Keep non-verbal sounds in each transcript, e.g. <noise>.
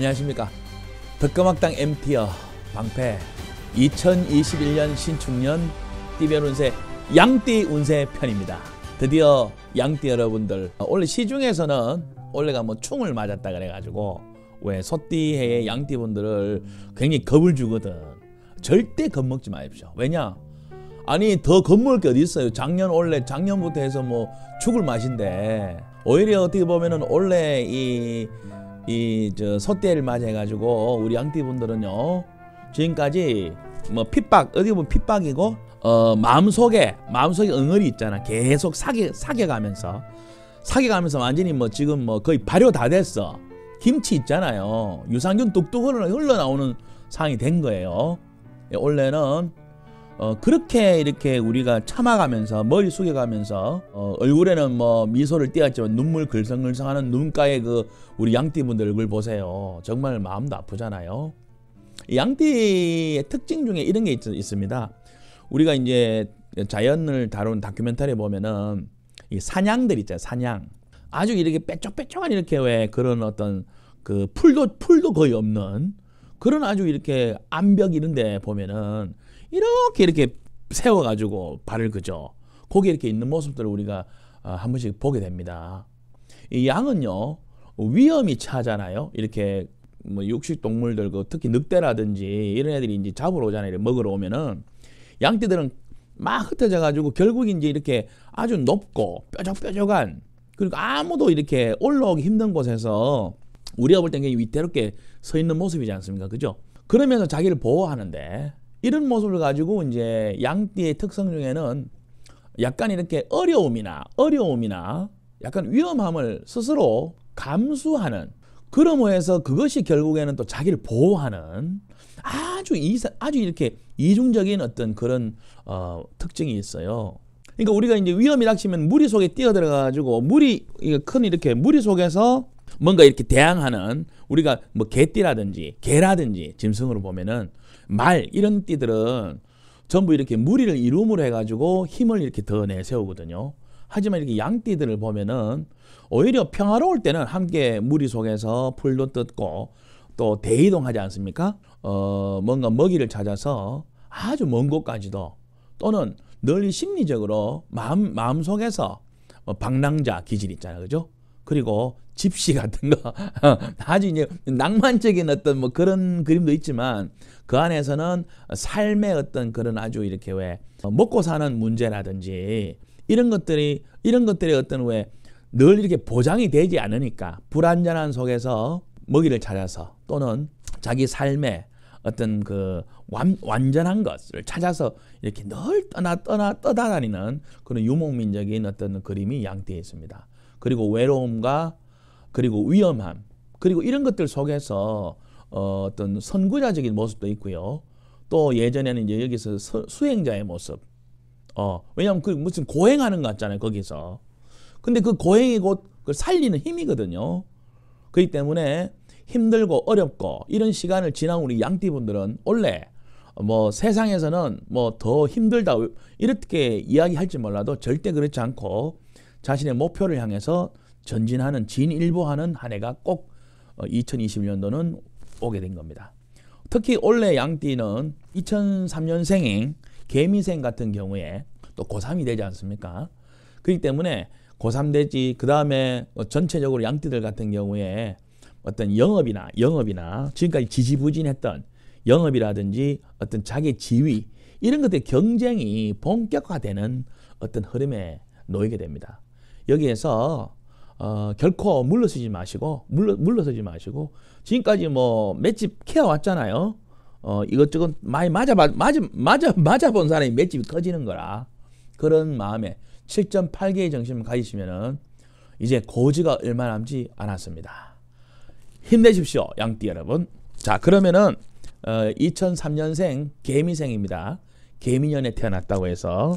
안녕하십니까. 덕금학당 MT어 방패 2021년 신축년 띠별 운세 양띠 운세 편입니다. 드디어 양띠 여러분들 원래 시중에서는 원래가 뭐 충을 맞았다 그래가지고 왜 소띠 해에 양띠 분들을 굉장히 겁을 주거든. 절대 겁먹지 마십시오. 왜냐? 아니 더 겁먹을 게 어디 있어요. 작년 원래 작년부터 해서 뭐 죽을 맛인데 오히려 어떻게 보면은 원래 이 이저 소떼를 맞이해가지고 우리 양띠분들은요 지금까지 뭐 핍박 어디 보면 핍박이고 어 마음속에 마음속에 응어리 있잖아 계속 사게 사게가면서 사게가면서 완전히 뭐 지금 뭐 거의 발효 다 됐어 김치 있잖아요 유산균 뚝뚝 흘러 나오는 상황이 된 거예요 예, 원래는 어, 그렇게 이렇게 우리가 참아가면서 머리 숙여가면서 어, 얼굴에는 뭐 미소를 띄었지만 눈물 글썽글썽하는 눈가에그 우리 양띠분들 얼굴 보세요. 정말 마음도 아프잖아요. 양띠의 특징 중에 이런 게 있, 있습니다. 우리가 이제 자연을 다룬 다큐멘터리 보면은 이 사냥들 있잖아요. 사냥. 아주 이렇게 빼쪽빼쪽한 이렇게 왜 그런 어떤 그 풀도 풀도 거의 없는 그런 아주 이렇게 암벽 이런 데 보면은 이렇게 이렇게 세워가지고 발을 그죠. 거기 에 이렇게 있는 모습들을 우리가 아, 한 번씩 보게 됩니다. 이 양은요 위험이 차잖아요. 이렇게 뭐 육식 동물들 그 특히 늑대라든지 이런 애들이 이제 잡으러 오잖아요. 먹으러 오면은 양떼들은 막 흩어져 가지고 결국 이제 이렇게 아주 높고 뾰족뾰족한 그리고 아무도 이렇게 올라오기 힘든 곳에서 우리가 볼땐 굉장히 위태롭게 서 있는 모습이지 않습니까? 그죠? 그러면서 자기를 보호하는데 이런 모습을 가지고 이제 양띠의 특성 중에는 약간 이렇게 어려움이나 어려움이나 약간 위험함을 스스로 감수하는 그러므로 해서 그것이 결국에는 또 자기를 보호하는 아주 이사, 아주 이렇게 이중적인 어떤 그런 어, 특징이 있어요. 그러니까 우리가 이제 위험이 닥치면 무리 속에 뛰어들어가 지고 무리 큰 이렇게 무리 속에서 뭔가 이렇게 대항하는 우리가 뭐 개띠라든지 개라든지 짐승으로 보면은 말 이런 띠들은 전부 이렇게 무리를 이룸으로 해가지고 힘을 이렇게 더 내세우거든요. 하지만 이렇게 양띠들을 보면은 오히려 평화로울 때는 함께 무리 속에서 풀도 뜯고 또 대이동하지 않습니까? 어, 뭔가 먹이를 찾아서 아주 먼 곳까지도 또는 늘 심리적으로 마음, 마음속에서 뭐 방랑자 기질 있잖아요. 그죠? 그리고 집시 같은 거 <laughs> 아주 이제 낭만적인 어떤 뭐 그런 그림도 있지만 그 안에서는 삶의 어떤 그런 아주 이렇게 왜 먹고 사는 문제라든지 이런 것들이 이런 것들이 어떤 왜 늘 이렇게 보장이 되지 않으니까 불안전한 속에서 먹이를 찾아서 또는 자기 삶의 어떤 그 완, 완전한 것을 찾아서 이렇게 늘 떠나 떠나 떠다니는 그런 유목민적인 어떤 그림이 양떼에 있습니다. 그리고 외로움과 그리고 위험함, 그리고 이런 것들 속에서 어, 떤 선구자적인 모습도 있고요. 또 예전에는 이제 여기서 서, 수행자의 모습. 어, 왜냐하면 그 무슨 고행하는 것 같잖아요, 거기서. 근데 그 고행이 곧 그 살리는 힘이거든요. 그렇기 때문에 힘들고 어렵고 이런 시간을 지난 우리 양띠분들은 원래 뭐 세상에서는 뭐 더 힘들다 이렇게 이야기할지 몰라도 절대 그렇지 않고 자신의 목표를 향해서 전진하는 진일보하는 한 해가 꼭2 0 어, 2 0년도는 오게 된 겁니다. 특히 올해 양띠는 2003년생인 개미생 같은 경우에 또 고3이 되지 않습니까? 그렇기 때문에 고3 되지 그 다음에 뭐 전체적으로 양띠들 같은 경우에 어떤 영업이나 영업이나 지금까지 지지부진했던 영업이라든지 어떤 자기 지위 이런 것들 경쟁이 본격화되는 어떤 흐름에 놓이게 됩니다. 여기에서 어, 결코 물러서지 마시고 물러, 물러서지 마시고 지금까지 뭐 맷집 케어 왔잖아요. 어, 이것저것 많이 맞아 맞아 맞아 맞아 본 사람이 맷집이 터지는 거라 그런 마음에 7.8개의 정신을 가지시면은 이제 고지가 얼마 남지 않았습니다. 힘내십시오, 양띠 여러분. 자, 그러면은 어, 2003년생 개미생입니다. 개미년에 태어났다고 해서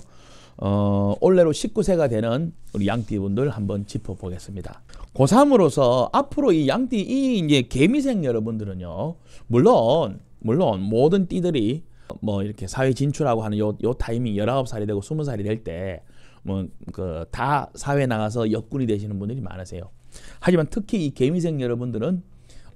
어, 올해로 19세가 되는 우리 양띠분들 한번 짚어보겠습니다. 고3으로서 앞으로 이 양띠 이 이제 개미생 여러분들은요. 물론 물론 모든 띠들이 뭐 이렇게 사회 진출하고 하는 요, 요 타이밍 19살이 되고 20살이 될 때뭐그다 사회 나가서 역군이 되시는 분들이 많으세요. 하지만 특히 이 개미생 여러분들은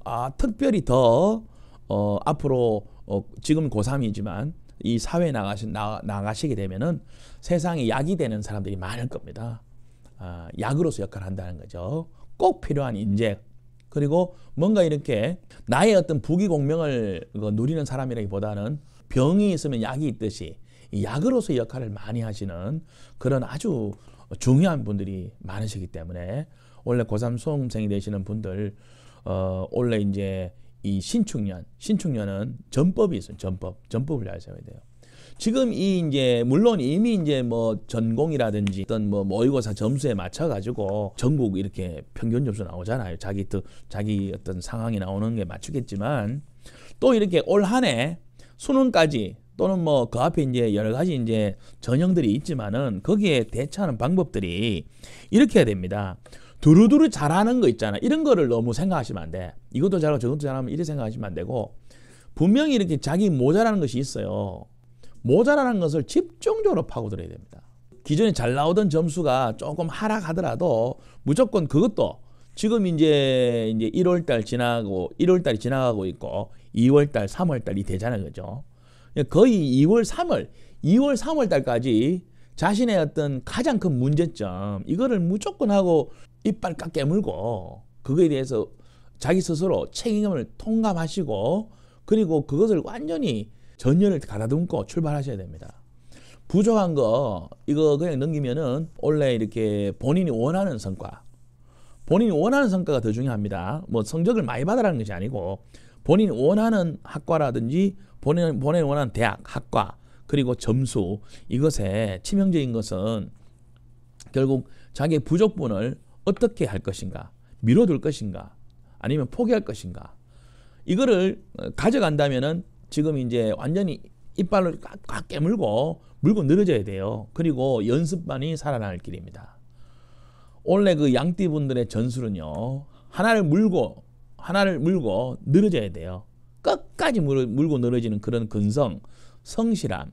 아 특별히 더 어, 앞으로 어, 지금 고3이지만 이 사회에 나가시, 나, 나가시게 되면은 세상에 약이 되는 사람들이 많을 겁니다. 아, 약으로서 역할을 한다는 거죠. 꼭 필요한 인재 그리고 뭔가 이렇게 나의 어떤 부귀공명을 그 누리는 사람이라기보다는 병이 있으면 약이 있듯이 약으로서 역할을 많이 하시는 그런 아주 중요한 분들이 많으시기 때문에 원래 고3 수험생이 되시는 분들 어 원래 이제 이 신축년, 신축년은 전법이 있어요. 전법, 전법을 잘세야 돼요. 지금 이 이제 물론 이미 이제 뭐 전공이라든지 어떤 뭐 모의고사 뭐 점수에 맞춰 가지고 전국 이렇게 평균 점수 나오잖아요. 자기 또 자기 어떤 상황이 나오는 게 맞추겠지만 또 이렇게 올 한해 수능까지 또는 뭐 그 앞에 이제 여러 가지 이제 전형들이 있지만은 거기에 대처하는 방법들이 이렇게 해야 됩니다. 두루두루 잘하는 거 있잖아. 이런 거를 너무 생각하시면 안 돼. 이것도 잘하고 저것도 잘하면 이렇게 생각하시면 안 되고 분명히 이렇게 자기 모자라는 것이 있어요. 모자라는 것을 집중적으로 파고들어야 됩니다. 기존에 잘 나오던 점수가 조금 하락하더라도 무조건 그것도 지금 이제 이제 1월 달 지나고 1월 달이 지나가고 있고 2월 달, 3월 달이 되잖아요. 그죠? 거의 2월, 3월, 2월, 3월 달까지 자신의 어떤 가장 큰 문제점 이거를 무조건 하고 이빨 깎 깨물고 그거에 대해서 자기 스스로 책임감을 통감하시고 그리고 그것을 완전히 전년을 가다듬고 출발하셔야 됩니다. 부족한 거 이거 그냥 넘기면은 원래 이렇게 본인이 원하는 성과 본인이 원하는 성과가 더 중요합니다. 뭐 성적을 많이 받으라는 것이 아니고 본인이 원하는 학과라든지 본인, 본인 원하는 대학, 학과 그리고 점수 이것에 치명적인 것은 결국 자기의 부족분을 어떻게 할 것인가? 미뤄둘 것인가? 아니면 포기할 것인가? 이거를 어, 가져간다면은 지금 이제 완전히 이빨을 꽉꽉 깨물고 물고 늘어져야 돼요. 그리고 연습만이 살아날 길입니다. 원래 그 양띠 분들의 전술은요. 하나를 물고 하나를 물고 늘어져야 돼요. 끝까지 물고 늘어지는 그런 근성, 성실함.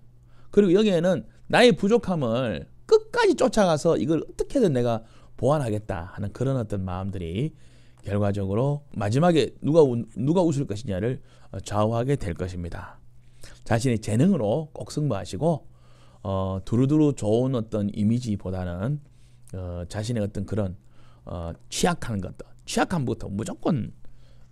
그리고 여기에는 나의 부족함을 끝까지 쫓아가서 이걸 어떻게든 내가 보완하겠다 하는 그런 어떤 마음들이 결과적으로 마지막에 누가 우, 누가 웃을 것이냐를 어, 좌우하게 될 것입니다. 자신의 재능으로 꼭 승부하시고 어, 두루두루 좋은 어떤 이미지보다는 어, 자신의 어떤 그런 어, 취약한 것들, 취약함부터 무조건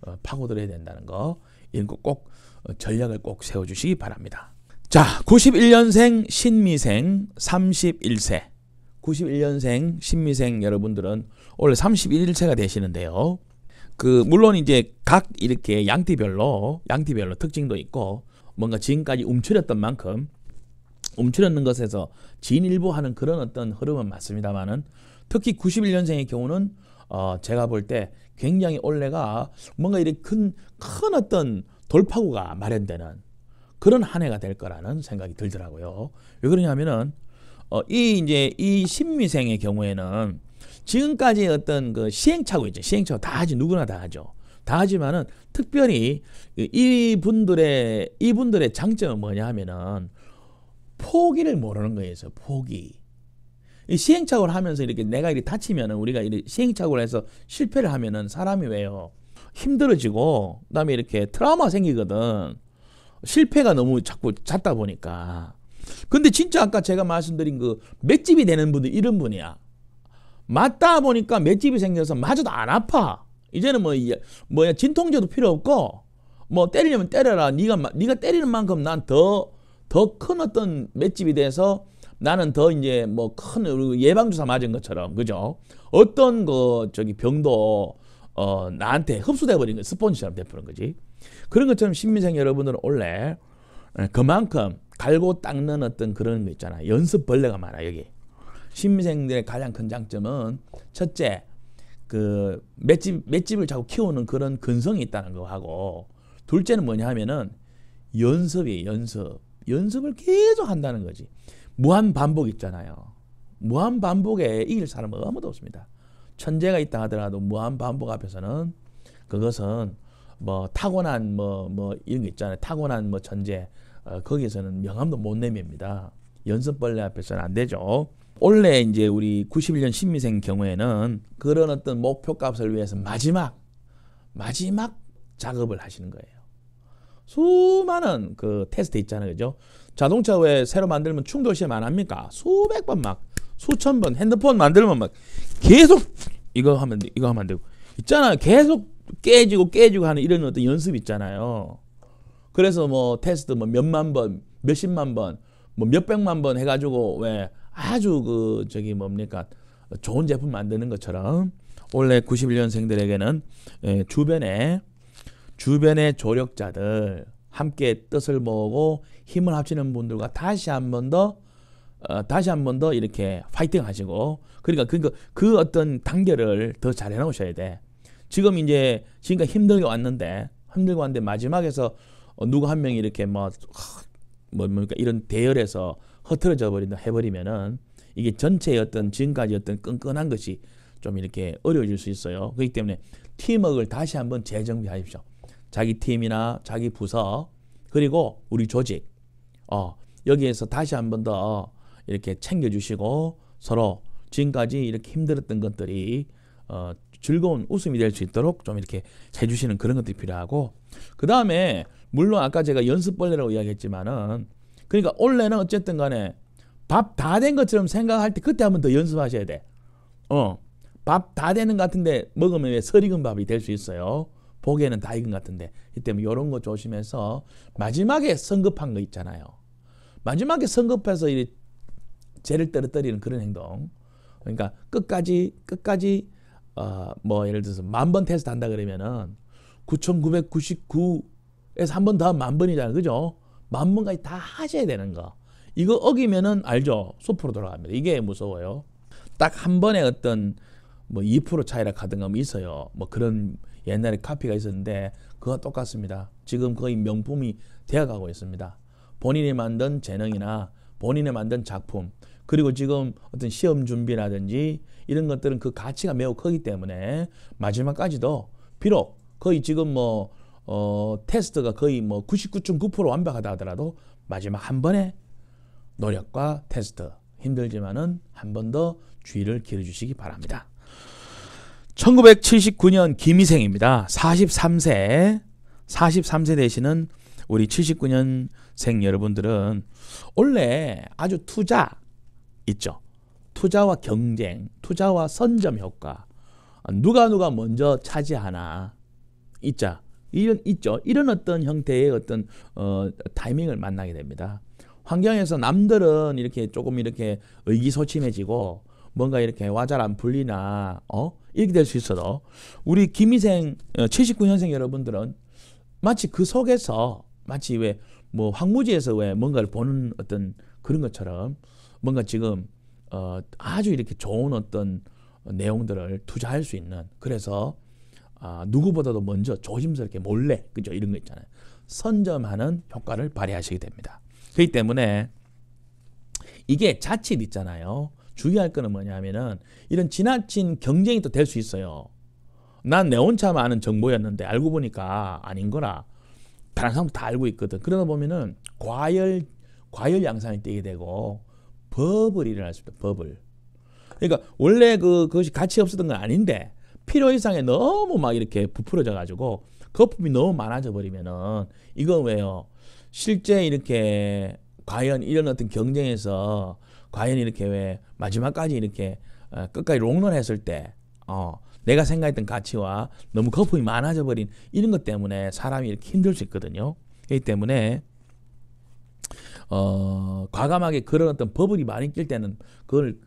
어, 파고들어야 된다는 거 이런 거꼭 어, 전략을 꼭 세워주시기 바랍니다. 자, 91년생 신미생 31세 91년생 신미생 여러분들은 올해 31일체가 되시는데요. 그 물론 이제 각 이렇게 양띠별로 양띠별로 특징도 있고 뭔가 지금까지 움츠렸던 만큼 움츠렸는 것에서 진일보하는 그런 어떤 흐름은 맞습니다만은 특히 91년생의 경우는 어 제가 볼 때 굉장히 올해가 뭔가 이렇게 큰큰 어떤 돌파구가 마련되는 그런 한 해가 될 거라는 생각이 들더라고요. 왜 그러냐면은 어, 이 이제 이 신미생의 경우에는 지금까지 어떤 그 시행착오 있죠. 시행착오 다 하지 누구나 다 하죠. 다 하지만은 특별히 그 이분들의 이분들의 장점은 뭐냐 하면은 포기를 모르는 거예요. 포기. 이 시행착오를 하면서 이렇게 내가 이렇게 다치면은 우리가 이렇게 시행착오를 해서 실패를 하면은 사람이 왜요? 힘들어지고 그다음에 이렇게 트라우마 생기거든. 실패가 너무 자꾸 잦다 보니까 근데 진짜 아까 제가 말씀드린 그 맷집이 되는 분들 이런 분이야. 맞다 보니까 맷집이 생겨서 맞아도 안 아파. 이제는 뭐 뭐야 진통제도 필요 없고 뭐 때리려면 때려라. 네가 네가 때리는 만큼 난 더 더 큰 어떤 맷집이 돼서 나는 더 이제 뭐 큰 예방 주사 맞은 것처럼 그죠? 어떤 거 저기 병도 어 나한테 흡수돼 버린 거 스폰지처럼 되 버린 거지. 그런 것처럼 신민생 여러분들은 원래 그만큼 갈고 닦는 어떤 그런 거 있잖아. 요 연습벌레가 많아 여기. 신입생들의 가장 큰 장점은 첫째 그 맷집 맷집을 자꾸 키우는 그런 근성이 있다는 거 하고 둘째는 뭐냐 하면은 연습이 연습 연습을 계속 한다는 거지. 무한 반복 있잖아요. 무한 반복에 이길 사람은 아무도 없습니다. 천재가 있다 하더라도 무한 반복 앞에서는 그것은 뭐 타고난 뭐뭐 뭐 이런 게 있잖아요. 타고난 뭐 천재, 어, 거기에서는 명함도 못 내밉니다. 연습벌레 앞에서는 안 되죠. 원래 이제 우리 91년 신미생 경우에는 그런 어떤 목표값을 위해서 마지막 마지막 작업을 하시는 거예요. 수많은 그 테스트 있잖아요, 그죠? 자동차 왜 새로 만들면 충돌 시험 안 합니까? 수백 번 막 수천 번 핸드폰 만들면 막 계속 이거 하면 돼, 이거 하면 안 되고 있잖아요. 계속 깨지고 깨지고 하는 이런 어떤 연습 있잖아요. 그래서 뭐 테스트 뭐 몇만 번, 몇십만 번, 뭐 몇백만 번 해가지고 왜 아주 그 저기 뭡니까 좋은 제품 만드는 것처럼 원래 91년생들에게는 예, 주변에 주변의 조력자들 함께 뜻을 모으고 힘을 합치는 분들과 다시 한 번더 어, 다시 한 번 더 이렇게 파이팅 하시고 그러니까 그그 그 어떤 단계를 더 잘 해놓으셔야 돼. 지금 이제 지금까지 힘들게 왔는데 힘들고 왔는데 마지막에서 어, 누구 한 명이 이렇게 뭐, 뭐 뭡니까 이런 대열에서 흐트러져 버린다 해버리면은 이게 전체의 어떤 지금까지 어떤 끈끈한 것이 좀 이렇게 어려워질 수 있어요. 그렇기 때문에 팀워크를 다시 한번 재정비하십시오. 자기 팀이나 자기 부서 그리고 우리 조직 어, 여기에서 다시 한번 더 이렇게 챙겨주시고 서로 지금까지 이렇게 힘들었던 것들이 어, 즐거운 웃음이 될 수 있도록 좀 이렇게 해주시는 그런 것들이 필요하고 그 다음에 물론 아까 제가 연습벌레라고 이야기했지만은 그러니까 원래는 어쨌든 간에 밥 다 된 것처럼 생각할 때 그때 한번 더 연습하셔야 돼. 어. 밥 다 되는 것 같은데 먹으면 왜 설익은 밥이 될 수 있어요. 보기에는 다 익은 것 같은데 이때 이런 거 조심해서 마지막에 성급한 거 있잖아요. 마지막에 성급해서 이 죄를 떨어뜨리는 그런 행동. 그러니까 끝까지 끝까지 어뭐 아, 예를 들어서 만 번 테스트 한다 그러면은 9,999에서 한 번 더 만 번이잖아요. 그죠? 만 번까지 다 하셔야 되는 거. 이거 어기면은 알죠? 소프로 들어갑니다 이게 무서워요. 딱 한 번에 어떤 뭐 2% 차이라 가든가 뭐 있어요. 뭐 그런 옛날에 카피가 있었는데 그거 똑같습니다. 지금 거의 명품이 되어가고 있습니다. 본인이 만든 재능이나 본인의 만든 작품 그리고 지금 어떤 시험 준비라든지 이런 것들은 그 가치가 매우 크기 때문에 마지막까지도 비록 거의 지금 뭐 어, 테스트가 거의 뭐 99.9% 완벽하다 하더라도 마지막 한 번의 노력과 테스트 힘들지만은 한 번 더 주의를 기울여주시기 바랍니다. 1979년 김희생입니다. 43세 43세 되시는 우리 79년 생 여러분들은 원래 아주 투자 있죠. 투자와 경쟁, 투자와 선점 효과. 누가 누가 먼저 차지하나 있자 이런 있죠. 이런 어떤 형태의 어떤 어, 타이밍을 만나게 됩니다. 환경에서 남들은 이렇게 조금 이렇게 의기소침해지고 뭔가 이렇게 와잘안 풀리나 어 이렇게 될 수 있어도 우리 김희생 79년생 어, 여러분들은 마치 그 속에서 마치 왜뭐 황무지에서 왜 뭔가를 보는 어떤 그런 것처럼 뭔가 지금 어 아주 이렇게 좋은 어떤 내용들을 투자할 수 있는 그래서 아 누구보다도 먼저 조심스럽게 몰래 그죠 이런 거 있잖아요 선점하는 효과를 발휘하시게 됩니다. 그렇기 때문에 이게 자칫 있잖아요. 주의할 거는 뭐냐면은 이런 지나친 경쟁이 또 될 수 있어요. 난내온차 많은 정보였는데 알고 보니까 아닌 거라. 다른 사람도 다 알고 있거든. 그러다 보면은 과열 과열 양상이 뜨게 되고 버블이 일어날 수 있다. 버블. 그러니까 원래 그 그것이 가치 없었던 건 아닌데 필요 이상에 너무 막 이렇게 부풀어져 가지고 거품이 너무 많아져 버리면은 이건 왜요? 실제 이렇게 과연 이런 어떤 경쟁에서 과연 이렇게 왜 마지막까지 이렇게 어, 끝까지 롱런 했을 때 어, 내가 생각했던 가치와 너무 거품이 많아져 버린 이런 것 때문에 사람이 이렇게 힘들 수 있거든요. 그 때문에 어, 과감하게 그런 어떤 버블이 많이 낄 때는 그걸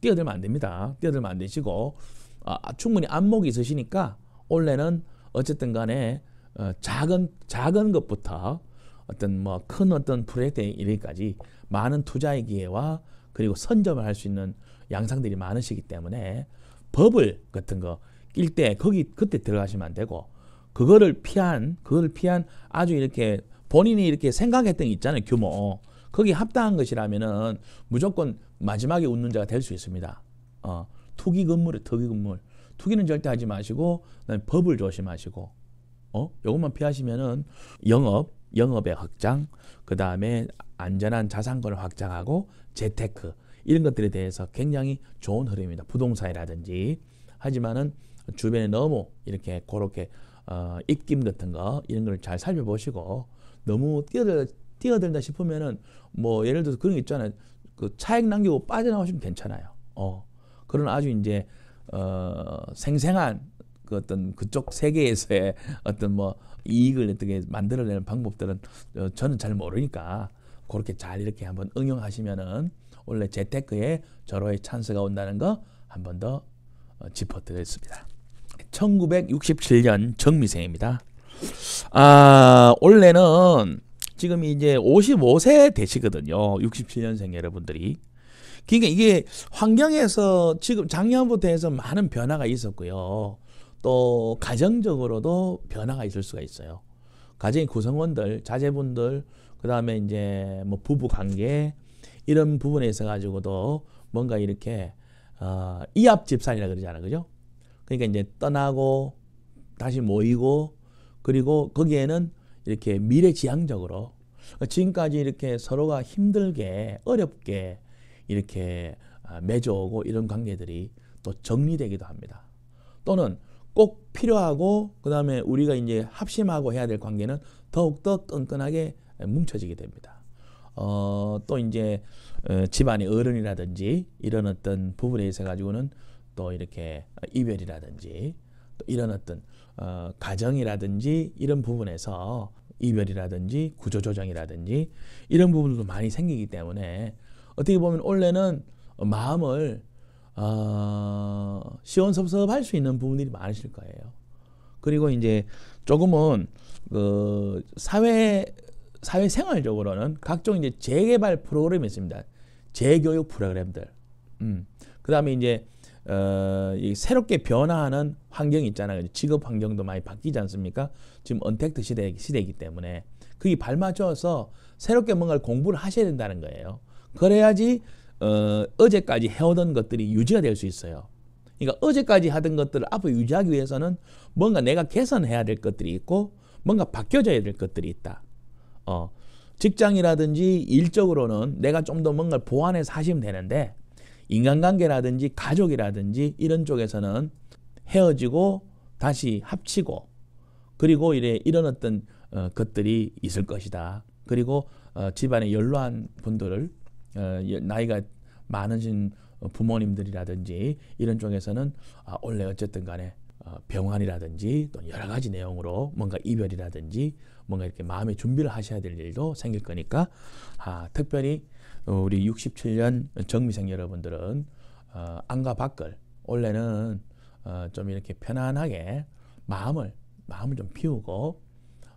뛰어들면 안 됩니다. 뛰어들면 안 되시고 아, 아, 충분히 안목이 있으시니까 원래는 어쨌든 간에 어, 작은 작은 것부터 어떤 뭐 큰 어떤 프로젝트에 이르기까지 많은 투자의 기회와 그리고 선점을 할 수 있는 양상들이 많으시기 때문에 버블 같은 거낄때 거기 그때 들어가시면 안 되고 그거를 피한 그걸 피한 아주 이렇게 본인이 이렇게 생각했던 게 있잖아요 규모 거기 합당한 것이라면은 무조건 마지막에 웃는 자가 될 수 있습니다 어 투기 건물에 투기 건물 투기는 절대 하지 마시고 법을 조심하시고 어 요것만 피하시면은 영업 영업의 확장 그 다음에 안전한 자산권을 확장하고 재테크 이런 것들에 대해서 굉장히 좋은 흐름입니다. 부동산이라든지 하지만은 주변에 너무 이렇게 그렇게 어, 입김 같은 거 이런 걸 잘 살펴보시고 너무 뛰어들, 뛰어들다 싶으면은 뭐 예를 들어서 그런 게 있잖아요. 그차액 남기고 빠져나오시면 괜찮아요. 어. 그런 아주 이제 어, 생생한 그 어떤 그쪽 세계에서의 <laughs> 어떤 뭐 이익을 어떻게 만들어내는 방법들은 어, 저는 잘 모르니까 그렇게 잘 이렇게 한번 응용하시면은 원래 재테크에 절호의 찬스가 온다는 거 한 번더 어, 짚어드렸습니다. 1967년 정미생입니다. 아, 원래는 지금 이제 55세 되시거든요. 67년생 여러분들이. 그러니까 이게 환경에서 지금 작년부터 해서 많은 변화가 있었고요. 또 가정적으로도 변화가 있을 수가 있어요. 가정의 구성원들, 자제분들, 그 다음에 이제 뭐 부부 관계, 이런 부분에 있어 가지고도 뭔가 이렇게 어, 이합 집산이라 그러잖아요. 그죠? 그러니까 이제 떠나고 다시 모이고 그리고 거기에는 이렇게 미래지향적으로 그러니까 지금까지 이렇게 서로가 힘들게 어렵게 이렇게 어, 맺어오고 이런 관계들이 또 정리되기도 합니다. 또는 꼭 필요하고 그 다음에 우리가 이제 합심하고 해야 될 관계는 더욱더 끈끈하게 뭉쳐지게 됩니다. 어, 또 이제 어, 집안의 어른이라든지 이런 어떤 부분에 있어 가지고는 또 이렇게 이별이라든지 또 이런 어떤 어, 가정이라든지 이런 부분에서 이별이라든지 구조조정이라든지 이런 부분도 많이 생기기 때문에 어떻게 보면 원래는 마음을 어, 시원섭섭할 수 있는 부분들이 많으실 거예요. 그리고 이제 조금은 그 사회 사회생활적으로는 각종 이제 재개발 프로그램이 있습니다. 재교육 프로그램들. 음. 그 다음에 이제 어, 이 새롭게 변화하는 환경이 있잖아요. 직업 환경도 많이 바뀌지 않습니까? 지금 언택트 시대, 시대이기 때문에 그게 발맞춰서 새롭게 뭔가를 공부를 하셔야 된다는 거예요. 그래야지 어, 어제까지 해오던 것들이 유지가 될 수 있어요. 그러니까 어제까지 하던 것들을 앞으로 유지하기 위해서는 뭔가 내가 개선해야 될 것들이 있고 뭔가 바뀌어져야 될 것들이 있다. 어, 직장이라든지 일적으로는 내가 좀 더 뭔가를 보완해서 하시면 되는데 인간관계라든지 가족이라든지 이런 쪽에서는 헤어지고 다시 합치고 그리고 이래 이런 어떤 어, 것들이 있을 것이다. 그리고 어, 집안에 연로한 분들을 어, 나이가 많으신 어, 부모님들이라든지 이런 쪽에서는 아, 원래 어쨌든 간에 어, 병환이라든지 또 여러 가지 내용으로 뭔가 이별이라든지 뭔가 이렇게 마음의 준비를 하셔야 될 일도 생길 거니까 아, 특별히 어, 우리 67년 정미생 여러분들은 어, 안과 밖을 원래는 어, 좀 이렇게 편안하게 마음을 마음을 좀 비우고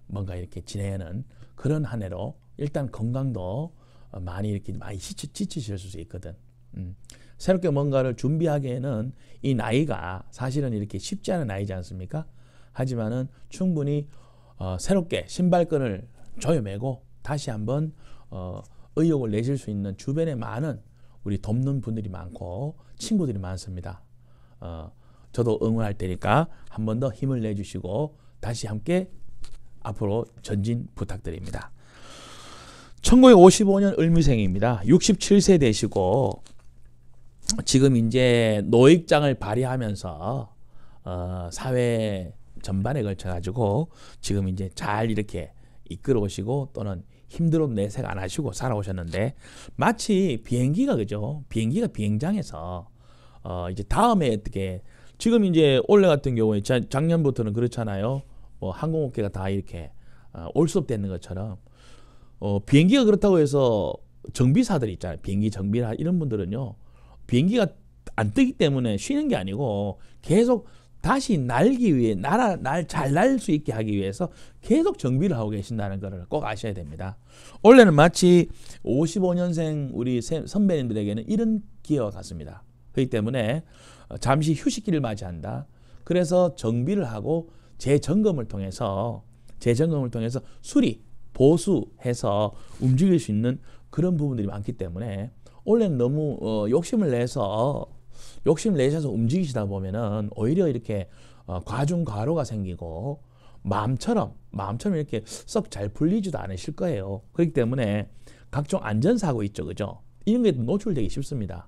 뭔가 이렇게 지내는 그런 한 해로 일단 건강도 어, 많이 이렇게 많이 지치실 수 있거든. 음. 새롭게 뭔가를 준비하기에는 이 나이가 사실은 이렇게 쉽지 않은 나이지 않습니까? 하지만은 충분히 어, 새롭게 신발끈을 조여매고 다시 한번 어, 의욕을 내실 수 있는 주변에 많은 우리 돕는 분들이 많고 친구들이 많습니다. 어, 저도 응원할 테니까 한번 더 힘을 내주시고 다시 함께 앞으로 전진 부탁드립니다. 1955년 을미생입니다. 67세 되시고 지금 이제 노익장을 발휘하면서 어, 사회 전반에 걸쳐 가지고 지금 이제 잘 이렇게 이끌어 오시고 또는 힘들어 내색 안 하시고 살아오셨는데 마치 비행기가 그죠? 비행기가 비행장에서 어 이제 다음에 어떻게 지금 이제 올해 같은 경우에 작년부터는 그렇잖아요. 뭐 항공업계가 다 이렇게 어, 올수업되는 것처럼 어 비행기가 그렇다고 해서 정비사들 있잖아요. 비행기 정비를 이런 분들은요. 비행기가 안 뜨기 때문에 쉬는 게 아니고 계속 다시 날기 위해 날아 날잘 날 수 있게 하기 위해서 계속 정비를 하고 계신다는 것을 꼭 아셔야 됩니다. 원래는 마치 55년생 우리 선배님들에게는 이런 기어 같습니다. 그렇기 때문에 어, 잠시 휴식기를 맞이한다. 그래서 정비를 하고 재점검을 통해서 재점검을 통해서 수리 보수해서 움직일 수 있는 그런 부분들이 많기 때문에 원래는 너무 어, 욕심을 내서 욕심 내셔서 움직이시다 보면은 오히려 이렇게 어, 과중과로가 생기고 마음처럼 마음처럼 이렇게 썩 잘 풀리지도 않으실 거예요. 그렇기 때문에 각종 안전사고 있죠, 그죠? 이런 게 노출되기 쉽습니다.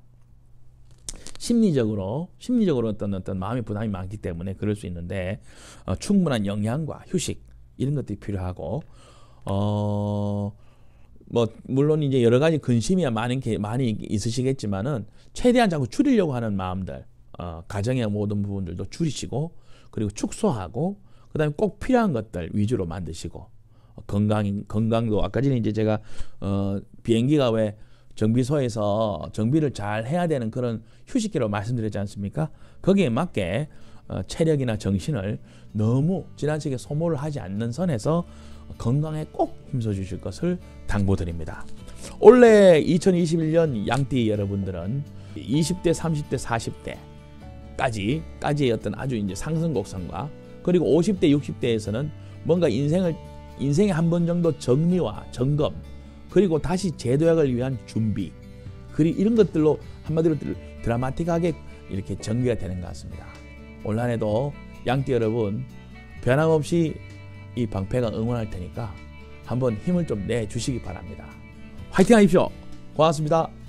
심리적으로 심리적으로 어떤 어떤 마음의 부담이 많기 때문에 그럴 수 있는데 어, 충분한 영양과 휴식 이런 것들이 필요하고 어, 뭐 물론 이제 여러 가지 근심이야 많은 게 많이 있으시겠지만은 최대한 자꾸 줄이려고 하는 마음들 어, 가정의 모든 부분들도 줄이시고 그리고 축소하고 그다음에 꼭 필요한 것들 위주로 만드시고 어, 건강 건강도 아까 전에 이제 제가 어, 비행기가 왜 정비소에서 정비를 잘 해야 되는 그런 휴식기로 말씀드렸지 않습니까? 거기에 맞게 어, 체력이나 정신을 너무 지나치게 소모를 하지 않는 선에서 건강에 꼭 힘써 주실 것을 당부드립니다. 올해 2021년 양띠 여러분들은 20대, 30대, 40대까지 까지의 어떤 아주 이제 상승 곡선과 그리고 50대, 60대에서는 뭔가 인생을 인생에 한 번 정도 정리와 점검 그리고 다시 재도약을 위한 준비 그리 이런 것들로 한마디로 드라마틱하게 이렇게 전개가 되는 것 같습니다. 올 한해도 양띠 여러분 변함없이 이 방패가 응원할 테니까 한번 힘을 좀 내주시기 바랍니다. 화이팅 하십시오. 고맙습니다.